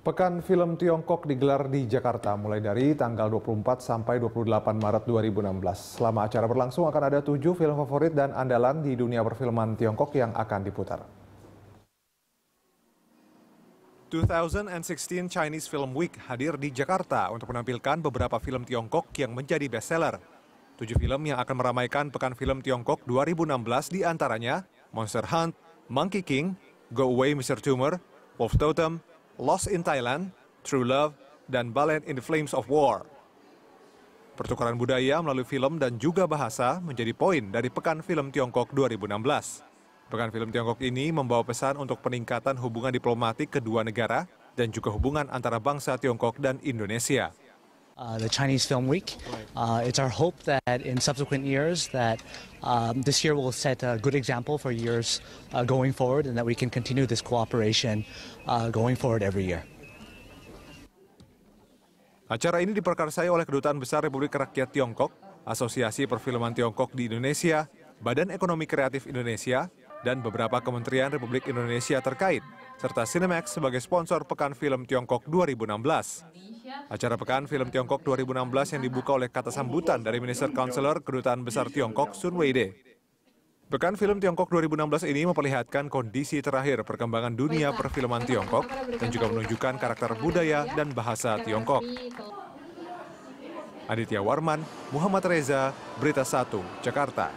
Pekan Film Tiongkok digelar di Jakarta mulai dari tanggal 24 sampai 28 Maret 2016. Selama acara berlangsung akan ada tujuh film favorit dan andalan di dunia perfilman Tiongkok yang akan diputar. 2016 Chinese Film Week hadir di Jakarta untuk menampilkan beberapa film Tiongkok yang menjadi bestseller. Tujuh film yang akan meramaikan Pekan Film Tiongkok 2016 diantaranya Monster Hunt, Monkey King, Go Away Mr. Tumor, Wolf Totem, Lost in Thailand, True Love, dan Ballet in the Flames of War. Pertukaran budaya melalui film dan juga bahasa menjadi poin dari Pekan Film Tiongkok 2016. Pekan Film Tiongkok ini membawa pesan untuk peningkatan hubungan diplomatik kedua negara dan juga hubungan antara bangsa Tiongkok dan Indonesia uh, the Chinese Film Week. Uh, it's our hope that in subsequent years that um, this year will set a good example for years uh, going forward and that we can continue this cooperation uh, going forward every year. Acara ini diperkarsai oleh Kedutaan Besar Republik Rakyat Tiongkok, Asosiasi Perfilman Tiongkok di Indonesia, Badan Ekonomi Kreatif Indonesia, dan beberapa kementerian Republik Indonesia terkait, serta Cinemax sebagai sponsor Pekan Film Tiongkok 2016. Acara pekan film Tiongkok 2016 yang dibuka oleh kata sambutan dari Minister Counselor Kedutaan Besar Tiongkok Sun Weide. Pekan film Tiongkok 2016 ini memperlihatkan kondisi terakhir perkembangan dunia perfilman Tiongkok dan juga menunjukkan karakter budaya dan bahasa Tiongkok. Aditya Warman, Muhammad Reza, Berita Satu, Jakarta.